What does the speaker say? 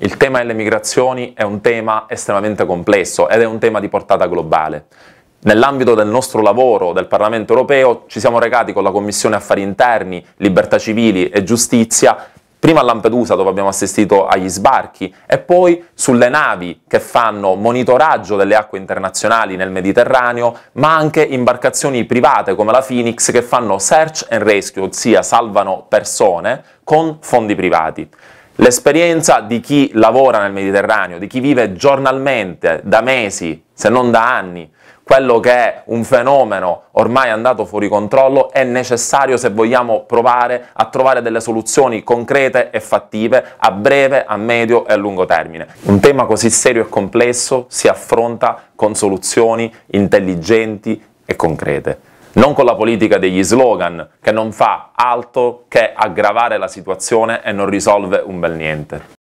Il tema delle migrazioni è un tema estremamente complesso ed è un tema di portata globale. Nell'ambito del nostro lavoro del Parlamento europeo ci siamo recati con la Commissione Affari Interni, Libertà Civili e Giustizia prima a Lampedusa dove abbiamo assistito agli sbarchi e poi sulle navi che fanno monitoraggio delle acque internazionali nel Mediterraneo, ma anche imbarcazioni private come la Phoenix che fanno search and rescue, ossia salvano persone con fondi privati. L'esperienza di chi lavora nel Mediterraneo, di chi vive giornalmente da mesi, se non da anni, quello che è un fenomeno ormai andato fuori controllo è necessario se vogliamo provare a trovare delle soluzioni concrete e fattive a breve, a medio e a lungo termine. Un tema così serio e complesso si affronta con soluzioni intelligenti e concrete non con la politica degli slogan che non fa altro che aggravare la situazione e non risolve un bel niente.